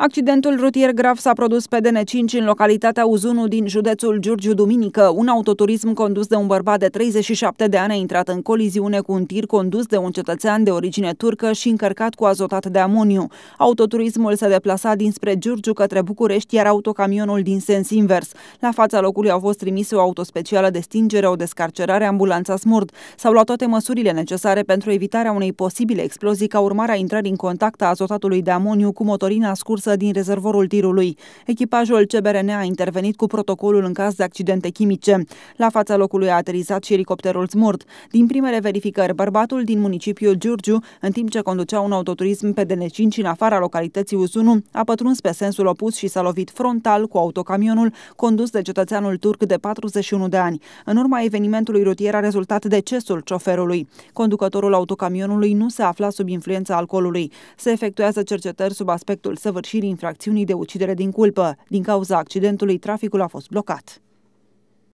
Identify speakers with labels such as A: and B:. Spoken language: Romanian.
A: Accidentul rutier grav s-a produs pe DN5 în localitatea Uzunu din județul Giurgiu Duminică. Un autoturism condus de un bărbat de 37 de ani a intrat în coliziune cu un tir condus de un cetățean de origine turcă și încărcat cu azotat de amoniu. Autoturismul se deplasa dinspre Giurgiu către București, iar autocamionul din sens invers. La fața locului au fost trimise o autospecială de stingere, o descarcerare, ambulanța smurd. S-au luat toate măsurile necesare pentru evitarea unei posibile explozii ca urmare a intrării în contact a azotatului de amoniu cu motorina scursă gazoasă din rezervorul tirului. Echipajul CBRN a intervenit cu protocolul în caz de accidente chimice. La fața locului a aterizat și elicopterul Smurt. Din primele verificări, bărbatul din municipiul Giurgiu, în timp ce conducea un autoturism pe DN5 în afara localității Uzunu, a pătruns pe sensul opus și s-a lovit frontal cu autocamionul condus de cetățeanul turc de 41 de ani. În urma evenimentului rutier a rezultat decesul șoferului. Conducătorul autocamionului nu se afla sub influența alcoolului. Se efectuează cercetări sub aspectul săvârșit depășirii infracțiunii de ucidere din culpă. Din cauza accidentului, traficul a fost blocat.